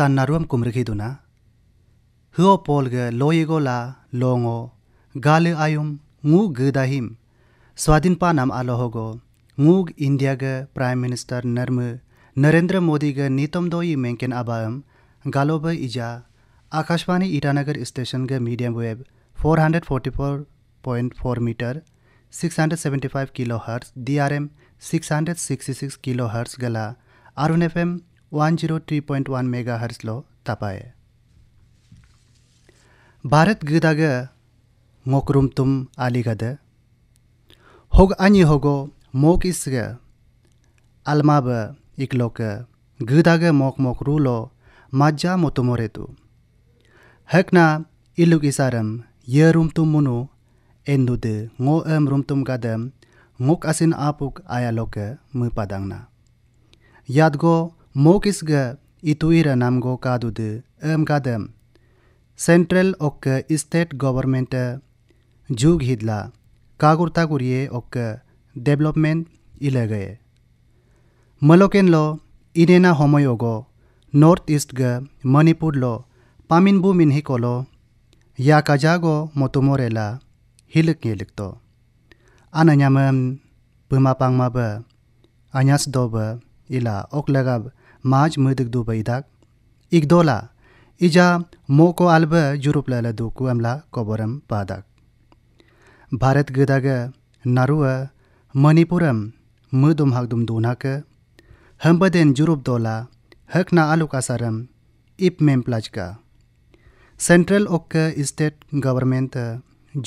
ta narum kumrikhi duna hyo polge loyigo la longo gale ayum ngu gdahim स्वाधीन पा नाम आलो होगो ngug India ge Prime Minister Narmu Narendra Modi ge nitom doi menken abayam galoba ija Akashvani Itanagar station ge medium wave 444.4 meter 675 kilohertz DRM 666 kilohertz gala RNFM one zero three point one mega हर्सलो तपाए भारत गिदाग मोक्रुम तुम आलिगद होग अन्य होगो मोक इसग अलमाब इकलोक गिदाग मोक मोक रूलो माज्जा मोतुमोरेतु हकना इलुक इसारम ये रुम तुम मुनु एंदुद ngो एम रुम तुम गादम ngok asin apuk ayaloke mupadangna yadgo Mokisga ituira namgo kadudu em kadem. Central okke state government e jug hidla. Kagurta gurie okke development ilagaye. Maloken lo inena homoyogo north east ga Manipur lo paminbu minhiko lo yakajago motumorela hilik ngelikto. Ananyamem pemapang maba anyas doba ila ok lagab माज दो बैदाग इकदोला इजा मोको alb Europe ललदुकु अमला कोबरम पादाग भारत गदाग नारुव मणिपुरम मोदुम हागदुम हम हम्बदेन जुरुप दोला हकना का आसारम इप मेम्प्लाजका सेंट्रल ओक स्टेट गवर्नमेंट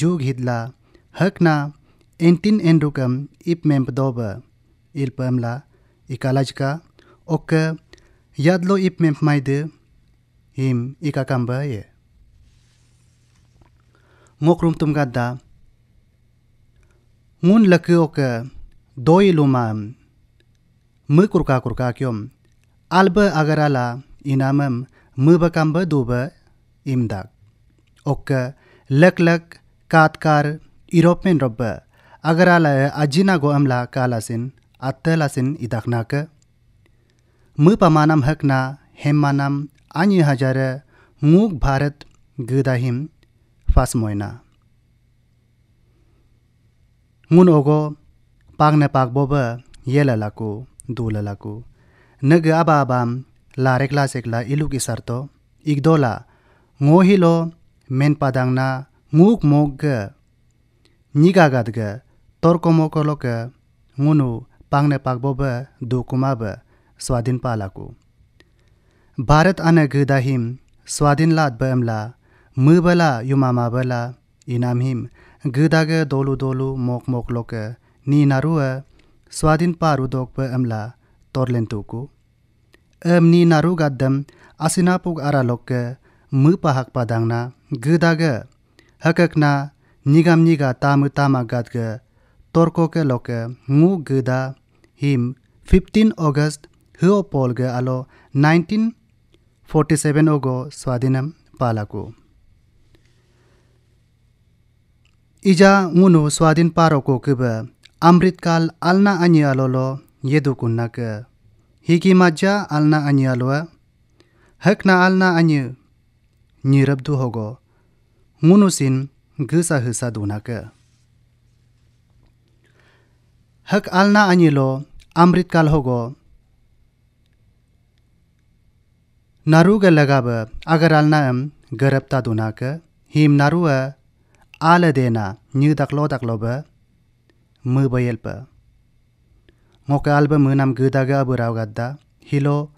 जूग हिदला हकना एंटीन एंड्रुकम इप मेम्प दोब इल्पमला इकालाजका ओक Yadlo ip mem maide him ikakamba ye. Ngokrum tum gada ngun lakyo ke doi lumam mu kurka kurka kyom alba agarala inamam mu bakamba duba imdak. Okka लक लक कातकार यूरोपियन रब्ब अगराला अजिना गो अमला कालासिन अत्तलासिन इदाखनाक mupamanam hakna hemmanam anyi hajare nguk bharat gudahim fasmoina ngun ogo pagne pakboba yelalaku dulalaku nag aba abam la rekla sekla iluk isarto igdola ngohilo men padangna muk mog ge nigagat ge torkomokolo ge ngunu pangne pakboba dukumaba স্বাধীন পালাকু ভারত আনে গদাহিম স্বাধীন লাদ বমলা মবলা ইউমা মাবলা ইনামহিম গদাগ দোলু দোলু mock mock লোক নি নারু স্বাধীন পারু দোক বমলা তরলেনটুকু M নি নারু গাদ্দম আসিনা পুক আরা লোক ম পাহাক পাদাংনা গদাগ হকক না নিগাম নিগা তাম তামা গাদগ তর্ককে লোক মু গদা হিম ফিফটিন অগস্ট ह्यो पोल गे आलो 1947 ओगो स्वाधीनम पालाको इजा मुनु स्वाधीन पारोको किब अमृतकाल अलना अनियालोलो येदुकुन्नाक हिकी माजा अलना अनियालवा हकना अलना अनि निरब्दु होगो मुनुसिन गसा हसा दुनाक हक अलना अनिलो अमृतकाल होगो Naruga laga lagaba agaral naam garapta dunaka him narua ala dena nyu daklo daklo ba mu bayelpa. Ngoka alba mu nam gudaga abu rau gadda hilo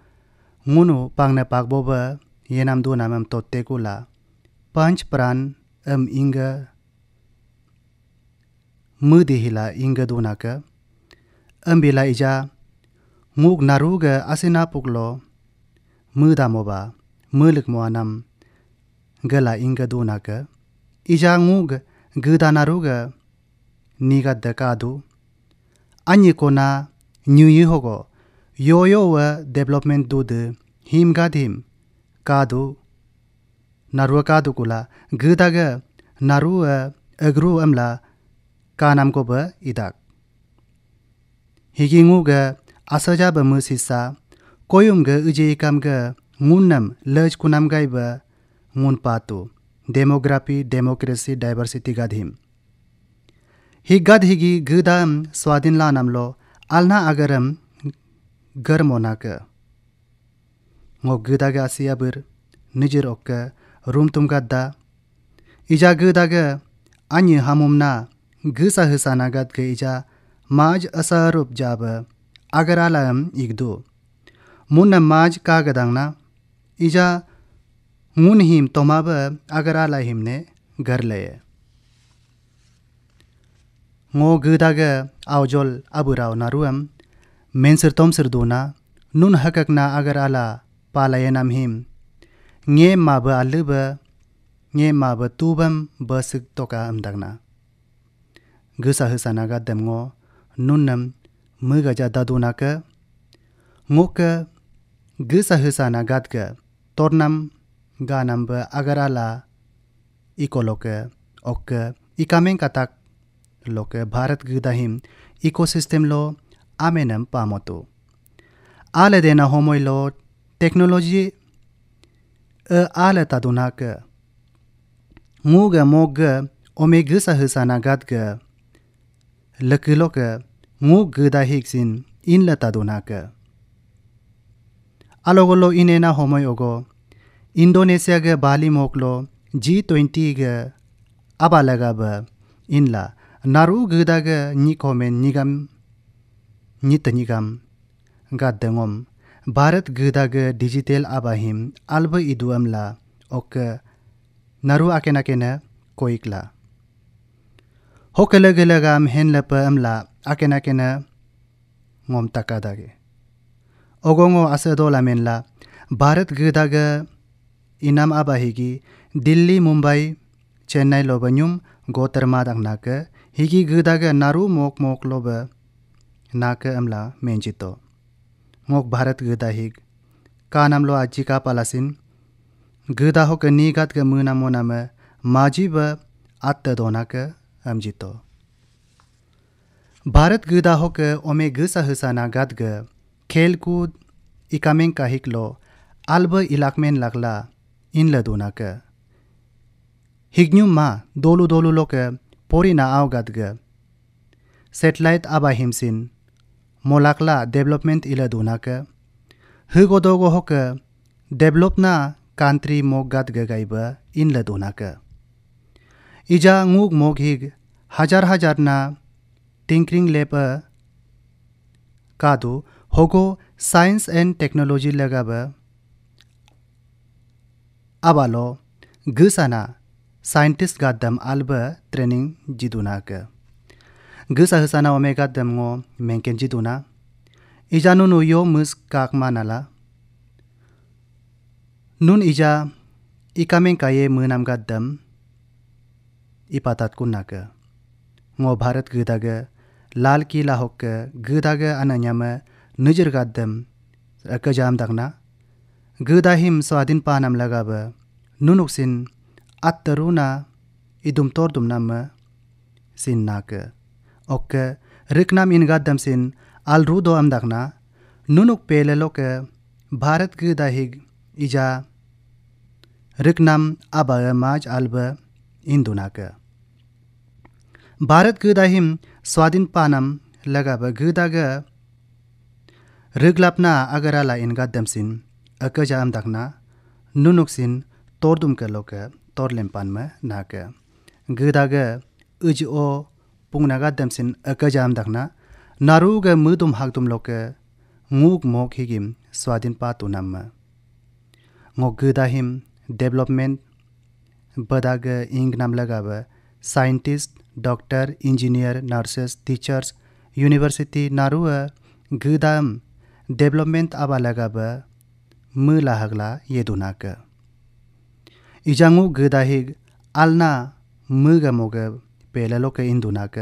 ngunu pangna pagbo ba yenam du namam totte kula. Panch pran em inga mu dihila inga dunaka ambila ija muk naruga asina puklo mūdā mōba, mūlik mōwa nam, gāla inga dō naka. Ija ngūg gādā naruga nīgat dā kādu. Añi kōna ñu yīhoko wa development dūdu hīm gādhīm kādu. Narua kādu kula gādā amla kānam idak. Hīgi ngūg asajāba mūsīsā koyum ga ije kam ga ngun nam lej kunam gai ba ngun patu demography democracy diversity gadhim hi gad higi gudam swadin la namlo alna agaram gar monaka ngo guda ga asiya bir nijir okka rum tum da. ija guda ga hamum na gisa hsana gad ga ija maj asarup jaba agaralam igdu mun namaj ka gadangna ija ngun him tomab agara la himne घर लय ngō gūdag aujol aburau naruam mensir tomsir duna nun hakak na agar ala palayanam him nge ma ba aluba nge ma ba tubam basik toka amdagna gusa hsanaga demngo nunnam muga ja daduna ka ngoka गसाहसाना गादग तरनाम गानाम आगराला इकोलोक ओक इकामें काताक लोक भारत गदाहिम इको सिस्टम लो आमेनम पामतु आलदेना हमय लो टेक्नोलॉजी अ आल तादुनाक मुग मोग ओमे गसाहसाना गादग लकलोक मुग गदाहिक सिन इन लतादुनाक alogolo inena homoy ogo Indonesia गे बाली मोकलो जी ट्वेंटी गे अबा लगा ब इनला नारू गदा गे निको में निगम नित निगम गा दंगम भारत गदा गे डिजिटल अबाहिम अल्ब इदुअम ला ओक नारू आके नाके न कोइकला होकलग लगाम हेन लप अमला आके नाके न ngom takadage ogongo ase do lamen la bharat gida ga inam abahi gi dilli mumbai chennai lo banyum go terma dang higi gudaga naru mok mok lo ba na amla menjito mok bharat gida hig ka nam lo ajji ka palasin gida ho ke ni gat ke muna mo me maji ba atta do na ke amjito Bharat gida ho ke ome gusa husana gad ge खेलकूद इकामें काहिक लो alb इलाकमेन लगला इन लदुनाक हिग्नु मा दोलू दोलू लोक पोरी ना आव गद satellite आबा हिमसिन मोलाकला डेवलपमेंट इलदुनाक हगोदोगो होक डेवलप ना कान्ट्री मोग गद गाइब इन लदुनाक इजा मुग मोग हिग हजार हजार ना टिंकरिंग लेप कादू ᱦᱳᱜᱳ ᱥᱟᱭᱮᱱᱥ ᱮᱱᱰ ᱴᱮᱠᱱᱳᱞᱚᱡᱤ ᱞᱟᱜᱟᱵᱟ ಅಬಾಲೋ ಗಸನ ಸೈಂಟಿಸ್ಟ್ ಗದ್ದಂ ಅಲ್ಬ ಟ್ರೇನಿಂಗ್ ಜಿದುನಾಕ ಗಸ ಹಸನ ಒಮೆ ಗದ್ದಂಗೋ ಮೆಂಕೆನ್ ಜಿದುನಾ ಇಜಾನು ನುಯೋ ಮುಸ್ ಕಾಕ್ಮಾನಲ ನುನ್ ಇಜಾ ಇಕಾಮೆನ್ ಕಾಯೆ ಮನಂ ಗದ್ದಂ ಇಪಾತಾತ್ ಕುನ್ನಾಕ ngೋ ಭಾರತ್ ಗದಾಗ ಲಾಲ್ ಕಿಲಾ ಹೊಕ್ಕ ಗದಾಗ ಅನನ್ಯಮ nujur gaddem rakajam dagna gudahim swadin panam lagaba nunuksin attaruna idum tordum nam sin nak ok riknam in gaddem sin alru do am dagna nunuk pelelok Bharat गदाहिग इजा रिकनम अब माज अल्ब इंदुनाक भारत गदाहिम स्वादिन पानम लगाब गदाग रुगलापना अगराला इनगा दमसिन अकजा अमदाखना नुनुक्सिन तोरदुम के लोक तोर लेम्पान में नाक गदाग उज ओ पुंगनागा दमसिन अकजा अमदाखना नारुग मुदुम हागदुम लोक मुग मोक हिगिम स्वाधीन पा तुनाम ngo gda him development badag ing nam lagab scientist doctor engineer nurses teachers university naru gdam ዴቨሎፕሜንት አባላጋበ ምላ ሀግላ የዱናገ ኢጃንጉ ግዳሂግ አልና ምገሞገብ ቤለሎከ ኢንዱናገ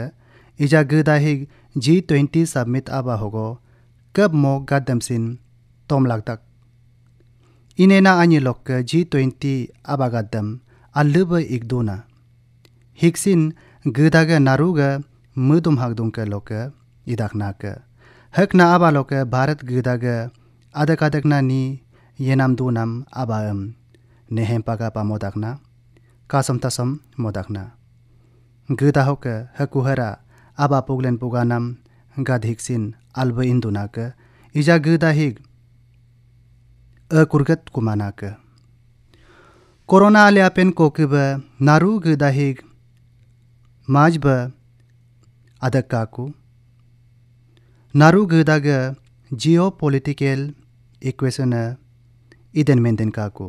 ኢጃ ግዳሂግ ጂ 20 ሳሚት አባ ሆጎ ገብ ሞ ጋደምሲን ቶም ላግዳቅ ኢኔና አኝ ሎከ ጂ 20 አባ ጋደም አልበ ኢግዱና ሂክሲን ግዳገ ናሩገ ምዱም ሀግዱንከ ሎከ ይዳክናከ हक ना आबा के भारत गिदाग आदक आदक ना नी ये नाम दो नाम आबाम नेहम पागा पा मोदाकना कासम तसम मोदाकना गिदा होक हकुहरा आबा पुगलेन पुगा नाम गाधिक सिन अल्ब इंदुना के इजा गिदा हिग अकुर्गत के कोरोना आले आपेन कोकिब नारू गिदा हिग माजब आदक काकू naru gudaga ga geopolitical equation iden menden ka ko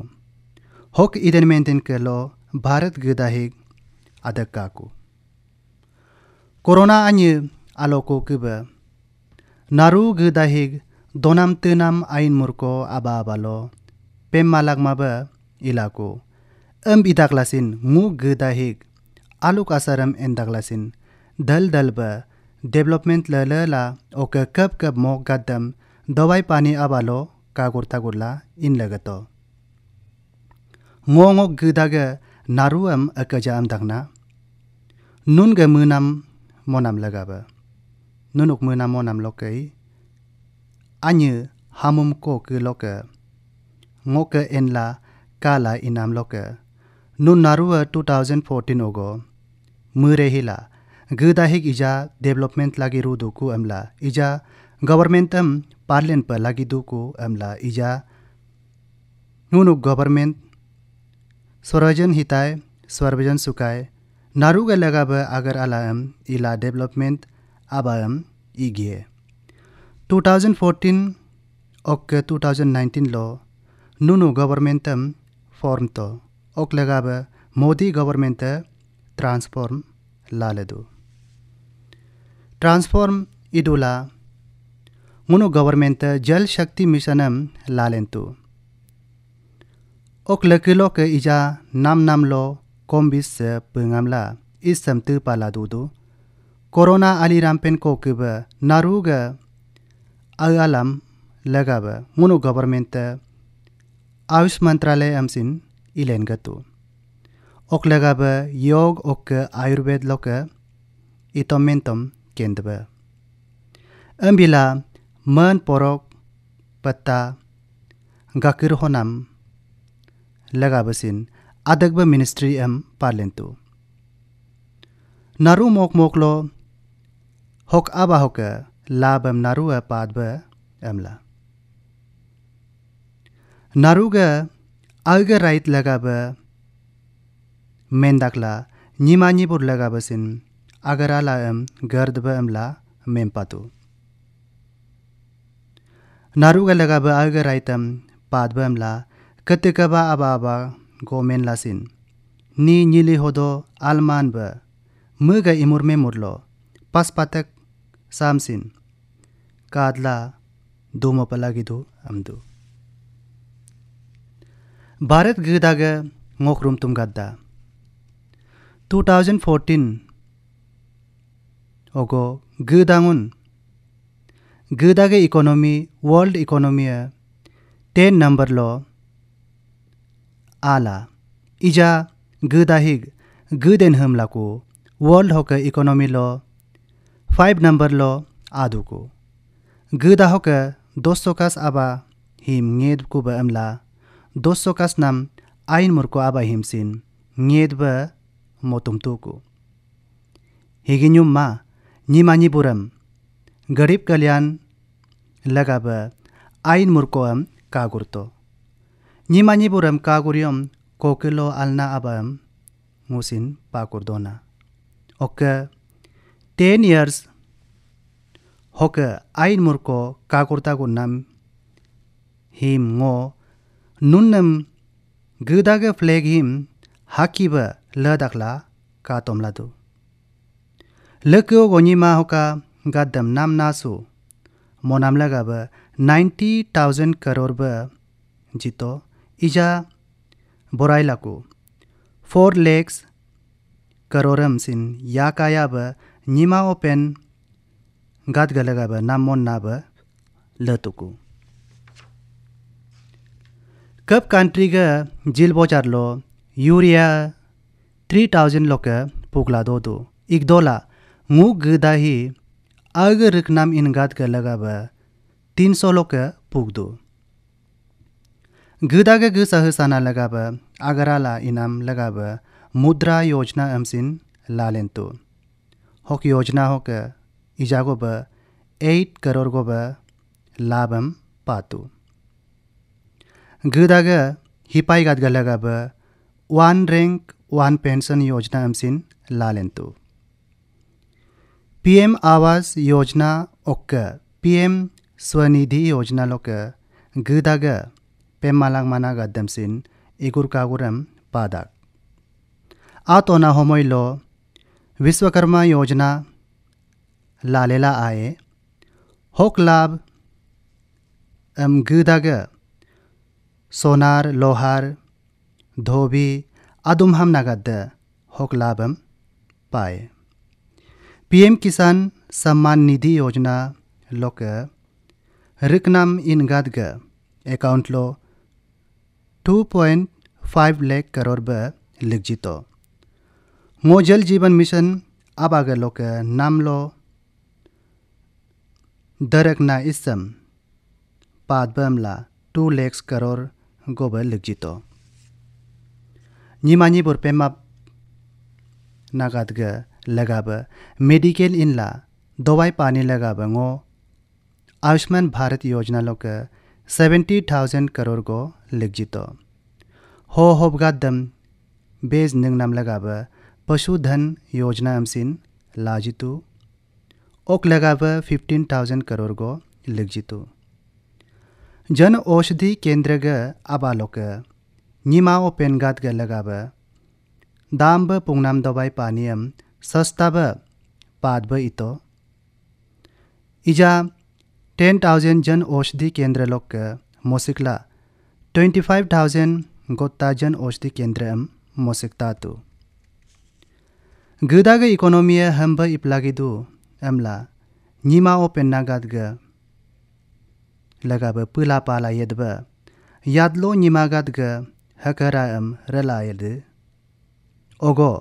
hok iden menden ke lo bharat gada he corona any aloko kuba, ba naru gada donam tenam ain murko aba lo pemalak malak ilaku. ba em bidak lasin mu gudahig, he aluk asaram endak dal dal ba Development development ललला okay कब कब मो गदम दवाई पानी अबालो कागुरता गुरला इन लगतो ngô ngô gư dag naru am akaja e am dagna nun ga munam monam lagaba nunuk munam monam lokai anyu hamum ko gư loka ngô ka enla kala inam loka nun naru 2014 e ogo mure hila गदाहिक इजा development लागी रुदो को अमला इजा government अम पार्लियन पर लागी दो को अमला इजा नुनु गवर्नमेंट स्वरजन हिताय स्वरजन सुकाय नारुग लगाब आगर अला अम इला डेवलपमेंट आबा अम इगिए 2014 ओक 2019 लो नुनु गवर्नमेंट अम फॉर्म तो ओक लगाब मोदी गवर्नमेंट ट्रांसफॉर्म लाले दो transform idula uno government jal shakti missionam lalentu ok lakilo ke ija nam nam lo kombis se pengamla is samtu pala dudu corona ali rampen ko keba naruga agalam lagaba uno government Ayush मंत्रालय अमसिन इलेन गतु okay लगाब योग okay Ayurveda लोक इतमेंतम kendbe embila men porok pata gakir honam lagabasin adagba ministry em parlentu naru mok moklo hok aba hoke lab em naru e padbe emla naru ge alge right lagabe mendakla nimani bur lagabasin agar ala em gerd ba em mem patu. Naru laga ba agar item pad ba em la ketika ba aba gomen lasin. Ni nyili hodo alman ba me imur memurlo pas patek sam sin. Kad la dumo palagi du amdu. du. Barat gedaga ngokrum tum gadda. 2014 ogo gudangun. Gudage economy, world economy, 10 number law. Ala. Ija gudahig guden hamlaku, world hoka economy law. 5 number law aduku. Guda hoka dostokas aba him nged kuba amla. Dostokas nam ain murko aba himsin. Nged ba motumtuku. Higinyum ma. Nimani Buram Garib Kalyan Lagab Ain Murkoam Kagurto Nimani Buram Kaguriam Kokilo Alna Abam Musin Pakurdona Ok 10 years Hok Ain Murko Kagurta Gunam Him Ngo Nunnam Gudaga Flag Him Hakiba Ladakla Katomladu Ok लेको गनिमा हका गादम नाम नासु मोनाम लगाबो ninety thousand करोड़बो जितो इजा बोराय लाकु four lakes करोरम सिन याकायाबो निमा open गाद गलगाबो नाम मोन नाबो लतुकु कब कंट्री ग जिल बोचार लो यूरिया थ्री थाउजेंड लोग पुगला दो दो इक दोला मू गदाही आग रकनाम इनगाद का लगाब तीन सौ लोग पुगदो गदागे ग सहसाना लगाब आगराला इनाम लगाब मुद्रा योजना अमसिन तो हक योजना होक इजागो ब एट करोड़ गो ब लाभम पातु गदाग हिपाई गाद लगाब वन रैंक वन पेंशन योजना अमसिन लालेंतो पीएम आवास योजना ओक पीएम स्वनिधि योजना लोक गदाग पेमालांग माना गदमसिन इगुर कागुरम पादक आतोना होमोइलो विश्वकर्मा योजना लालेला आए होक लाभ एम गदाग सोनार लोहार धोबी आदुम हम नगद होक लाभम पाए पीएम किसान सम्मान निधि योजना लोक रिकनाम इन गादग अकाउंट लो फाइव लाख करोड़ ब लिख जितो मो जल जीवन मिशन अब आगे लोक नाम लो दरक ना इसम पाद बमला टू लेक्स करोड़ गोब लिख जितो निमानी बुरपेमा गा लगाब मेडिकल इनला दवाई पानी लगाब गो आयुष्मान भारत योजना लोग सेवेंटी थाउजेंड करोड़ गो लिखित हो होबगा दम बेज नंग नाम लगाब पशुधन योजना अमसिन लाजितु ओक लगाब फिफ्टीन थाउजेंड करोड़ गो लिखजितु जन औषधि केंद्र ग आबालोक निमा ओपेन पेनगात ग लगाब दाम पुंगनाम दवाई पानियम सस्ताब पादब इतो इजा टेन थाउजेंड जन औषधि केंद्र लोक मोसिकला ट्वेंटी फाइव थाउजेंड गोता जन औषधि केंद्र एम मोसिकता तु गदाग इकोनॉमी हम ब इपलागिदु अमला निमा ओ पेन्ना गादग लगाब पुला पाला यदब यादलो नीमा गादग हकरा अम रला यद ओगो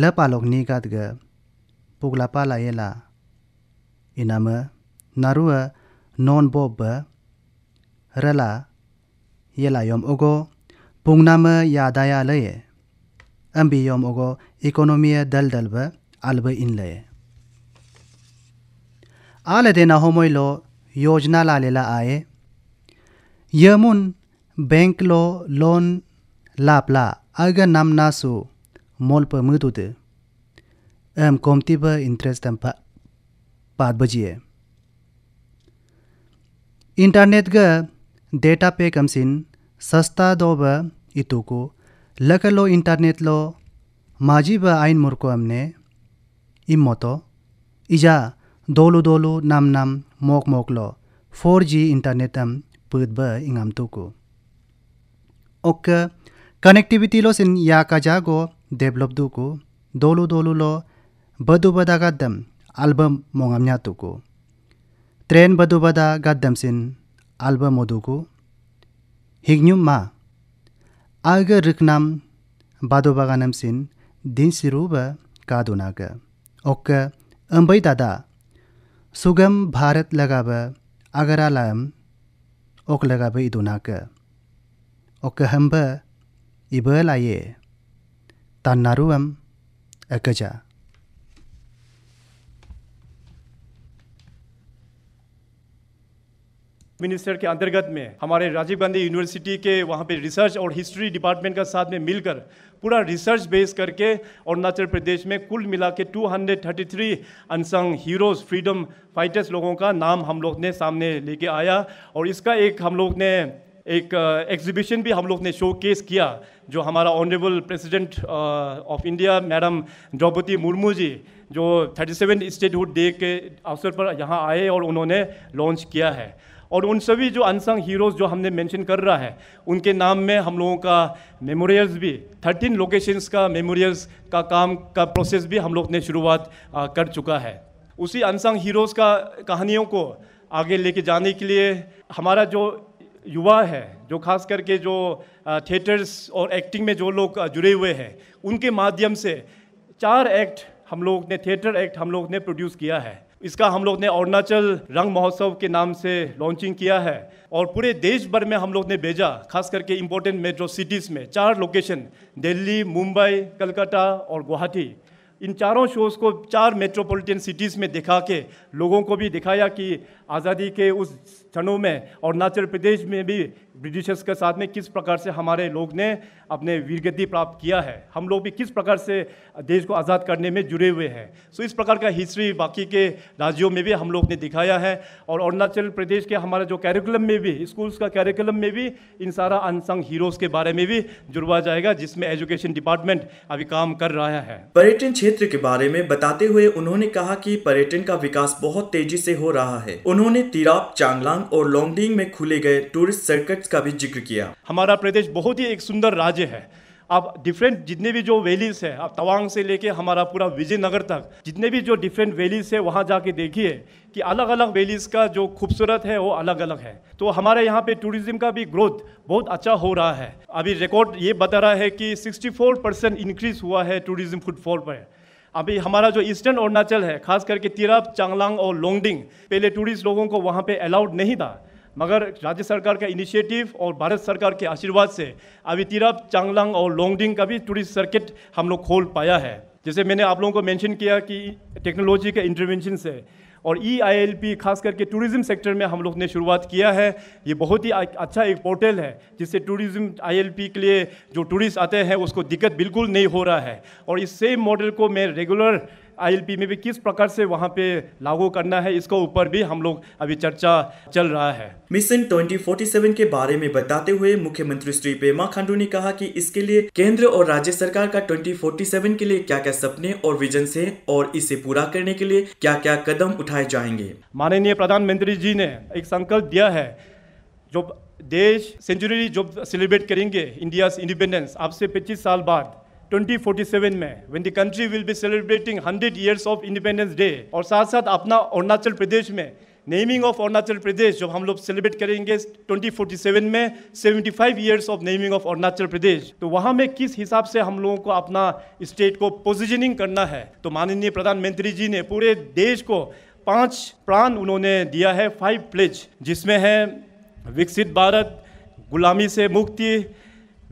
la palok ni ka ge pugla pala yela inama narua non boba rela yela yom ogo pugnama ya daya leye ambi yom ogo ekonomi dal dal ba alba in leye ale de na homoi lo yojna la lela aye yamun bank lo loan lapla aga nam su mol pe mư tu te em kom ti interest tam pa pat bajie internet ग data पे कमसिन सस्ता दो ब इतु को luck लो internet लो माजी ब आइन मुर को हमने इमोतो इजा दोलु दोलु नाम नाम मोक मोक लो फोर जी इंटरनेट हम पद ब इंगाम तु को ओक कनेक्टिविटी लो सिन या का duku, dolu dolu lo badu bada gaddam album mongam nyatuku tren badu bada gaddam sin album moduku hignyum ma aga riknam badu baganam sin din siruba kadunaga Oke, embai dada sugam bharat lagaba agaralam ok lagaba idunaga Oke hamba ibalaye Tannaruam Akaja. Minister के अंतर्गत में हमारे Rajiv Gandhi university के वहाँ पे research और history department का साथ में मिलकर पूरा रिसर्च बेस करके अरुणाचल प्रदेश में कुल मिला के two unsung heroes freedom fighters लोगों का नाम हम लोग ने सामने लेके आया और इसका एक हम लोग ने एक एग्जीबिशन uh, भी हम लोग ने शोकेस किया जो हमारा honourable president of India madam Draupadi Murmu ji जो थर्टी सेवन स्टेटहुड डे के अवसर पर यहाँ आए और उन्होंने लॉन्च किया है और उन सभी जो अनसंग हीरोज़ जो हमने मेंशन कर रहा है उनके नाम में हम लोगों का मेमोरियल्स भी थर्टीन लोकेशंस का मेमोरियल्स का काम का प्रोसेस भी हम लोग ने शुरुआत uh, कर चुका है उसी अनसंग हीरोज़ का कहानियों को आगे लेके जाने के लिए हमारा जो युवा है जो खास करके जो थिएटर्स और एक्टिंग में जो लोग जुड़े हुए हैं उनके माध्यम से चार एक्ट हम लोग ने थिएटर एक्ट हम लोग ने प्रोड्यूस किया है इसका हम लोग ने अरुणाचल रंग महोत्सव के नाम से लॉन्चिंग किया है और पूरे देश भर में हम लोग ने भेजा खास करके इम्पोर्टेंट मेट्रो सिटीज़ में चार लोकेशन दिल्ली मुंबई कलकत्ता और गुवाहाटी इन चारों शोज़ को चार मेट्रोपॉलिटन सिटीज़ में दिखा के लोगों को भी दिखाया कि आज़ादी के उस क्षणों में और अरुणाचल प्रदेश में भी ब्रिटिशर्स के साथ में किस प्रकार से हमारे लोग ने अपने वीरगति प्राप्त किया है हम लोग भी किस प्रकार से देश को आज़ाद करने में जुड़े हुए हैं सो इस प्रकार का हिस्ट्री बाकी के राज्यों में भी हम लोग ने दिखाया है और अरुणाचल प्रदेश के हमारे जो कैरिकुलम में भी स्कूल्स का कैरिकुलम में भी इन सारा अनसंग हीरोज़ के बारे में भी जुड़वा जाएगा जिसमें एजुकेशन डिपार्टमेंट अभी काम कर रहा है पर्यटन क्षेत्र के बारे में बताते हुए उन्होंने कहा कि पर्यटन का विकास बहुत तेजी से हो रहा है उन्होंने उन्होंने तिराप चांगलांग और लोंगडिंग में खुले गए टूरिस्ट सर्किट्स का भी जिक्र किया हमारा प्रदेश बहुत ही एक सुंदर राज्य है आप डिफरेंट जितने भी जो वैलीज है आप तवांग से लेके हमारा पूरा विजयनगर तक जितने भी जो डिफरेंट वैलीज है वहाँ जाके देखिए कि अलग अलग वैलीज का जो खूबसूरत है वो अलग अलग है तो हमारे यहाँ पे टूरिज्म का भी ग्रोथ बहुत अच्छा हो रहा है अभी रिकॉर्ड ये बता रहा है कि 64 परसेंट इंक्रीज हुआ है टूरिज्म फुटफॉल पर अभी हमारा जो ईस्टर्न अरुणाचल है खास करके तिरप चांगलांग और लोंगडिंग पहले टूरिस्ट लोगों को वहाँ पे अलाउड नहीं था मगर राज्य सरकार का इनिशिएटिव और भारत सरकार के आशीर्वाद से अभी तिरप चांगलांग और लोंगडिंग का भी टूरिस्ट सर्किट हम लोग खोल पाया है जैसे मैंने आप लोगों को मेंशन किया कि टेक्नोलॉजी के इंटरवेंशन से और ई e आई खास करके टूरिज़्म सेक्टर में हम लोग ने शुरुआत किया है ये बहुत ही अच्छा एक पोर्टल है जिससे टूरिज़म आई के लिए जो टूरिस्ट आते हैं उसको दिक्कत बिल्कुल नहीं हो रहा है और इस सेम मॉडल को मैं रेगुलर आईएलपी में भी किस प्रकार से वहाँ पे लागू करना है इसके ऊपर भी हम लोग अभी चर्चा चल रहा है मिशन 2047 के बारे में बताते हुए मुख्यमंत्री श्री पेमा खांडू ने कहा कि इसके लिए केंद्र और राज्य सरकार का 2047 के लिए क्या क्या सपने और विजन है और इसे पूरा करने के लिए क्या क्या कदम उठाए जाएंगे माननीय प्रधानमंत्री जी ने एक संकल्प दिया है जो देश सेंचुरी जो सेलिब्रेट करेंगे इंडिया इंडिपेंडेंस आपसे पच्चीस साल बाद 2047 में when the country will be celebrating 100 years of independence day और साथ साथ अपना अरुणाचल प्रदेश में नेमिंग ऑफ अरुणाचल प्रदेश जब हम लोग सेलिब्रेट करेंगे 2047 में 75 years of naming of Arunachal Pradesh तो वहाँ में किस हिसाब से हम लोगों को अपना स्टेट को पोजिशनिंग करना है तो माननीय प्रधानमंत्री जी ने पूरे देश को पांच प्राण उन्होंने दिया है फाइव प्लेज जिसमें है विकसित भारत गुलामी से मुक्ति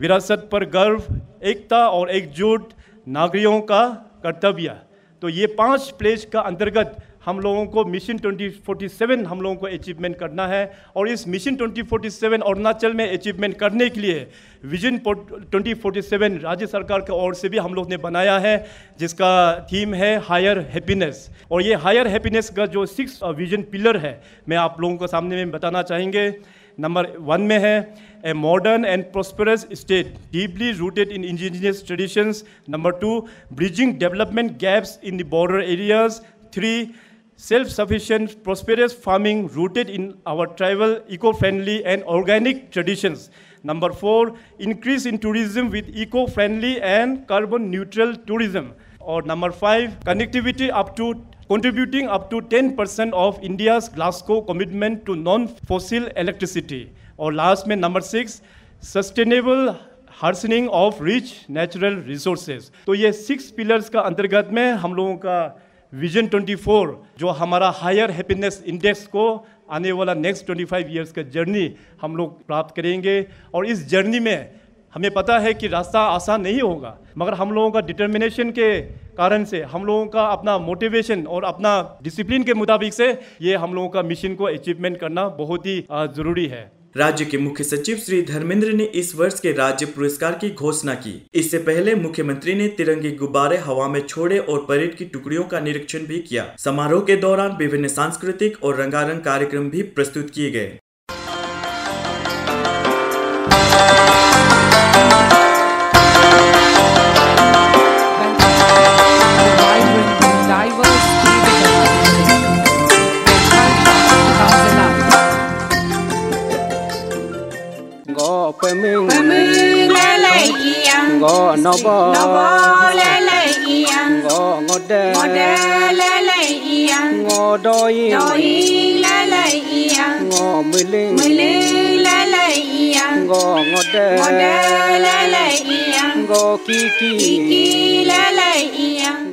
विरासत पर गर्व एकता और एकजुट नागरिकों का कर्तव्य तो ये पांच प्लेस का अंतर्गत हम लोगों को मिशन 2047 हम लोगों को अचीवमेंट करना है और इस मिशन 2047 अरुणाचल में अचीवमेंट करने के लिए विजन 2047 राज्य सरकार की ओर से भी हम लोग ने बनाया है जिसका थीम है हायर हैप्पीनेस और ये हायर हैप्पीनेस का जो सिक्स विजन पिलर है मैं आप लोगों को सामने में बताना चाहेंगे Number one a modern and prosperous state deeply rooted in indigenous traditions. Number two, bridging development gaps in the border areas. Three, self-sufficient, prosperous farming rooted in our tribal, eco-friendly and organic traditions. Number four, increase in tourism with eco-friendly and carbon-neutral tourism. Or number five, connectivity up to contributing up to 10% of India's Glasgow commitment to non-fossil electricity. Or last में number six, sustainable harnessing of rich natural resources तो ये six pillars का अंतर्गत में हम लोगों का vision 24 जो हमारा हायर हैप्पीनेस इंडेक्स को आने वाला नेक्स्ट 25 इयर्स का जर्नी हम लोग प्राप्त करेंगे और इस जर्नी में हमें पता है कि रास्ता आसान नहीं होगा मगर हम लोगों का डिटर्मिनेशन के कारण से हम लोगों का अपना मोटिवेशन और अपना डिसिप्लिन के मुताबिक से ये हम लोगों का मिशन को अचीवमेंट करना बहुत ही जरूरी है राज्य के मुख्य सचिव श्री धर्मेंद्र ने इस वर्ष के राज्य पुरस्कार की घोषणा की इससे पहले मुख्यमंत्री ने तिरंगे गुब्बारे हवा में छोड़े और परेड की टुकड़ियों का निरीक्षण भी किया समारोह के दौरान विभिन्न सांस्कृतिक और रंगारंग कार्यक्रम भी प्रस्तुत किए गए go pe ming pe ming le le iang go no bo no bo le le iang go ngo de ngo de le le iang ngo do yi do yi le le yang ngo mi ling mi ling le le yang go ngo de ngo de le le yang go ki ki ki ki le le yang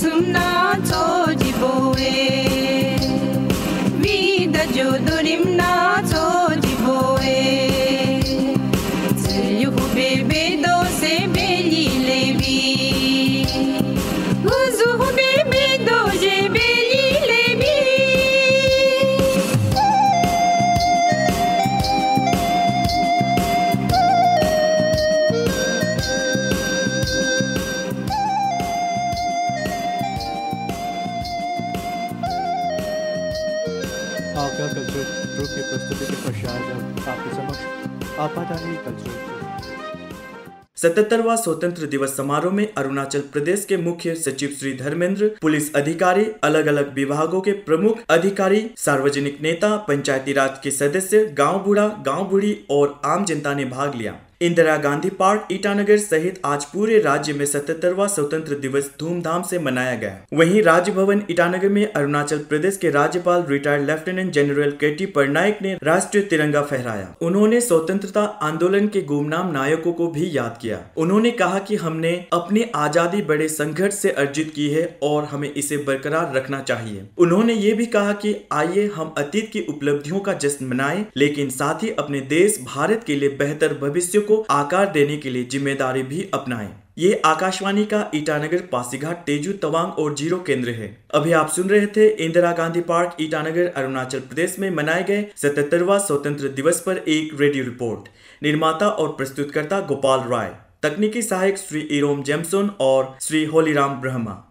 some night. Culture सतहत्तरवा स्वतंत्र दिवस समारोह में अरुणाचल प्रदेश के मुख्य सचिव Shri Dharmendra police अधिकारी अलग अलग विभागों के प्रमुख अधिकारी सार्वजनिक नेता पंचायती राज के सदस्य गांव बूढ़ा गांव बूढ़ी और आम जनता ने भाग लिया इंदिरा गांधी पार्क ईटानगर सहित आज पूरे राज्य में सतहत्तरवा स्वतंत्र दिवस धूमधाम से मनाया गया वहीं राजभवन ईटानगर में अरुणाचल प्रदेश के राज्यपाल retired lieutenant general K T Parnaik ने राष्ट्रीय तिरंगा फहराया उन्होंने स्वतंत्रता आंदोलन के गुमनाम नायकों को भी याद किया उन्होंने कहा की हमने अपनी आजादी बड़े संघर्ष ऐसी अर्जित की है और हमें इसे बरकरार रखना चाहिए उन्होंने ये भी कहा की आइए हम अतीत की उपलब्धियों का जश्न मनाए लेकिन साथ ही अपने देश भारत के लिए बेहतर भविष्य को आकार देने के लिए जिम्मेदारी भी अपनाएं ये आकाशवाणी का ईटानगर पासीघाट तेजू तवांग और जीरो केंद्र है अभी आप सुन रहे थे इंदिरा गांधी पार्क ईटानगर अरुणाचल प्रदेश में मनाए गए सतहत्तरवा स्वतंत्र दिवस पर एक रेडियो रिपोर्ट निर्माता और प्रस्तुतकर्ता गोपाल राय तकनीकी सहायक श्री इरोम जेमसोन और श्री होलीराम ब्रह्मा